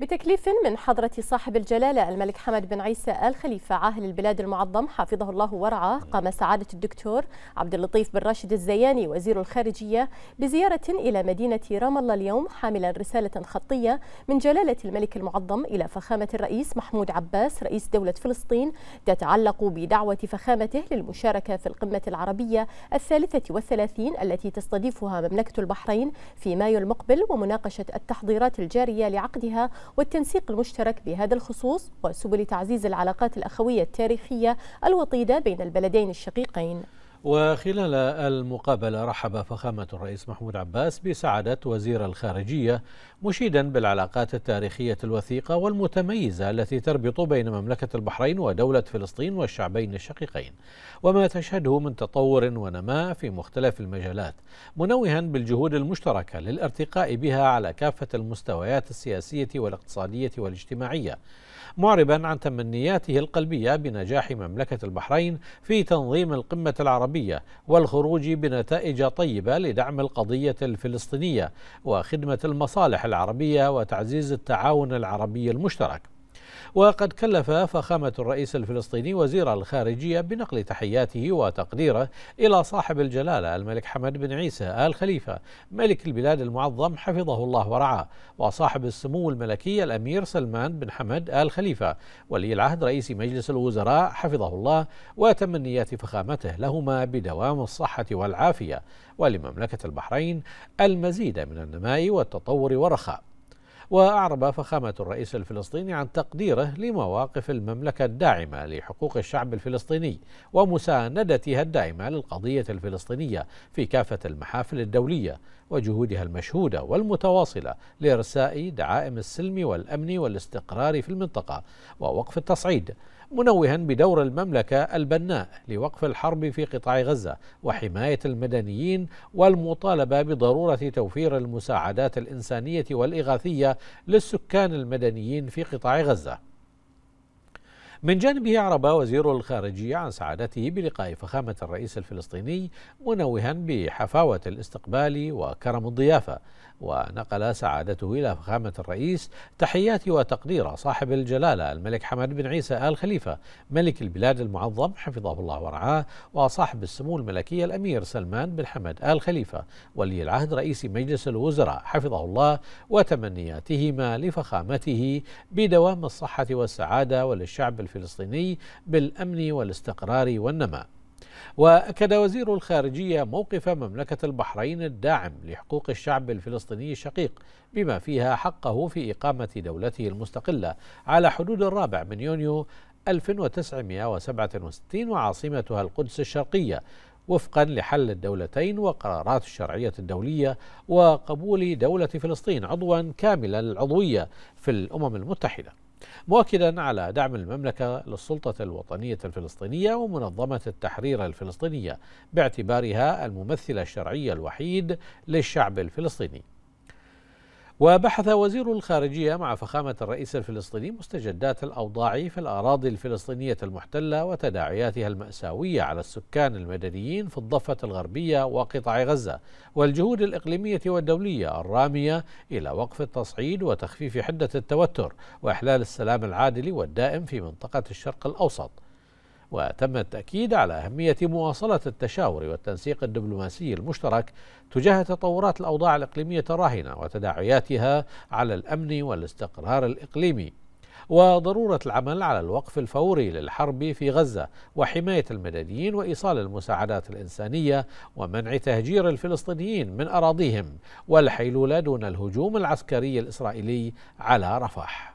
بتكليف من حضرة صاحب الجلالة الملك حمد بن عيسى آل خليفة عاهل البلاد المعظم حافظه الله ورعاه قام سعادة الدكتور عبد اللطيف بن راشد الزياني وزير الخارجية بزيارة إلى مدينة رام الله اليوم حاملا رسالة خطية من جلالة الملك المعظم إلى فخامة الرئيس محمود عباس رئيس دولة فلسطين تتعلق بدعوة فخامته للمشاركة في القمة العربية الثالثة والثلاثين التي تستضيفها مملكة البحرين في مايو المقبل ومناقشة التحضيرات الجارية لعقدها والتنسيق المشترك بهذا الخصوص وسبل تعزيز العلاقات الأخوية التاريخية الوطيدة بين البلدين الشقيقين وخلال المقابلة رحب فخامة الرئيس محمود عباس بسعادة وزير الخارجية مشيدا بالعلاقات التاريخية الوثيقة والمتميزة التي تربط بين مملكة البحرين ودولة فلسطين والشعبين الشقيقين وما تشهده من تطور ونماء في مختلف المجالات منوها بالجهود المشتركة للارتقاء بها على كافة المستويات السياسية والاقتصادية والاجتماعية معربا عن تمنياته القلبية بنجاح مملكة البحرين في تنظيم القمة العربية العربية والخروج بنتائج طيبة لدعم القضية الفلسطينية وخدمة المصالح العربية وتعزيز التعاون العربي المشترك وقد كلف فخامة الرئيس الفلسطيني وزير الخارجية بنقل تحياته وتقديره إلى صاحب الجلالة الملك حمد بن عيسى آل خليفة ملك البلاد المعظم حفظه الله ورعاه وصاحب السمو الملكي الأمير سلمان بن حمد آل خليفة ولي العهد رئيس مجلس الوزراء حفظه الله وتمنيات فخامته لهما بدوام الصحة والعافية ولمملكة البحرين المزيد من النماء والتطور والرخاء وأعرب فخامة الرئيس الفلسطيني عن تقديره لمواقف المملكة الداعمة لحقوق الشعب الفلسطيني ومساندتها الدائمة للقضية الفلسطينية في كافة المحافل الدولية وجهودها المشهودة والمتواصلة لإرساء دعائم السلم والأمن والاستقرار في المنطقة ووقف التصعيد منوها بدور المملكة البناء لوقف الحرب في قطاع غزة وحماية المدنيين والمطالبة بضرورة توفير المساعدات الإنسانية والإغاثية للسكان المدنيين في قطاع غزة من جانبه أعرب وزير الخارجية عن سعادته بلقاء فخامة الرئيس الفلسطيني منوها بحفاوة الاستقبال وكرم الضيافة ونقل سعادته إلى فخامة الرئيس تحيات وتقدير صاحب الجلالة الملك حمد بن عيسى آل خليفة ملك البلاد المعظم حفظه الله ورعاه وصاحب السمو الملكية الأمير سلمان بن حمد آل خليفة ولي العهد رئيس مجلس الوزراء حفظه الله وتمنياتهما لفخامته بدوام الصحة والسعادة وللشعب الفلسطيني الفلسطيني بالامن والاستقرار والنماء. واكد وزير الخارجيه موقف مملكه البحرين الداعم لحقوق الشعب الفلسطيني الشقيق بما فيها حقه في اقامه دولته المستقله على حدود الرابع من يونيو 1967 وعاصمتها القدس الشرقيه وفقا لحل الدولتين وقرارات الشرعيه الدوليه وقبول دوله فلسطين عضوا كاملا العضويه في الامم المتحده مؤكدا على دعم المملكة للسلطة الوطنية الفلسطينية ومنظمة التحرير الفلسطينية باعتبارها الممثل الشرعي الوحيد للشعب الفلسطيني وبحث وزير الخارجية مع فخامة الرئيس الفلسطيني مستجدات الأوضاع في الأراضي الفلسطينية المحتلة وتداعياتها المأساوية على السكان المدنيين في الضفة الغربية وقطاع غزة والجهود الإقليمية والدولية الرامية إلى وقف التصعيد وتخفيف حدة التوتر وإحلال السلام العادل والدائم في منطقة الشرق الأوسط وتم التأكيد على أهمية مواصلة التشاور والتنسيق الدبلوماسي المشترك تجاه تطورات الأوضاع الإقليمية الراهنة وتداعياتها على الأمن والاستقرار الإقليمي وضرورة العمل على الوقف الفوري للحرب في غزة وحماية المدنيين وإيصال المساعدات الإنسانية ومنع تهجير الفلسطينيين من أراضيهم والحيلولة دون الهجوم العسكري الإسرائيلي على رفح